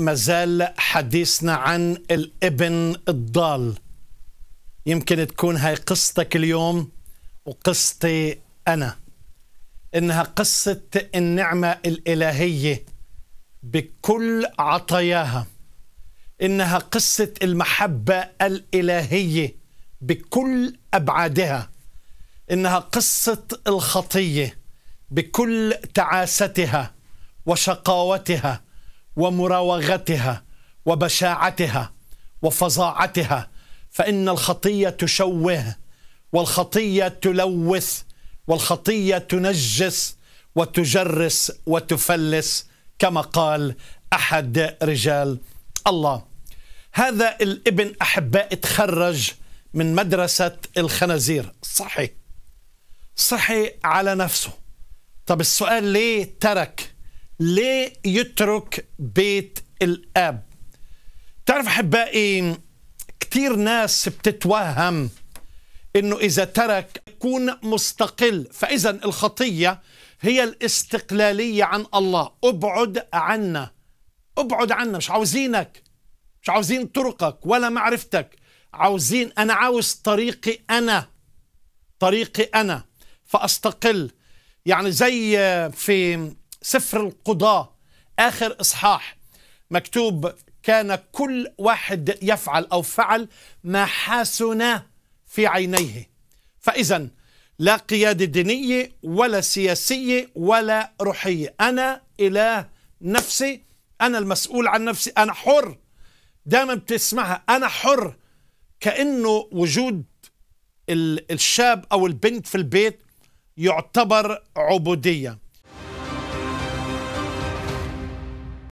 مازال حديثنا عن الابن الضال يمكن تكون هاي قصتك اليوم وقصتي أنا إنها قصة النعمة الإلهية بكل عطاياها إنها قصة المحبة الإلهية بكل أبعادها إنها قصة الخطية بكل تعاستها وشقاوتها ومراوغتها وبشاعتها وفظاعتها فإن الخطية تشوه والخطية تلوث والخطية تنجس وتجرس وتفلس كما قال أحد رجال الله هذا الابن أحباء تخرج من مدرسة الخنازير صحي صحي على نفسه طب السؤال ليه ترك ليه يترك بيت الاب تعرف احبائي كثير ناس بتتوهم انه اذا ترك يكون مستقل فاذا الخطيه هي الاستقلاليه عن الله ابعد عنا ابعد عنا مش عاوزينك مش عاوزين طرقك ولا معرفتك عاوزين انا عاوز طريقي انا طريقي انا فاستقل يعني زي في سفر القضاة آخر إصحاح مكتوب كان كل واحد يفعل أو فعل ما حسن في عينيه فإذا لا قيادة دينية ولا سياسية ولا روحية أنا إله نفسي أنا المسؤول عن نفسي أنا حر دائما بتسمعها أنا حر كأنه وجود الشاب أو البنت في البيت يعتبر عبودية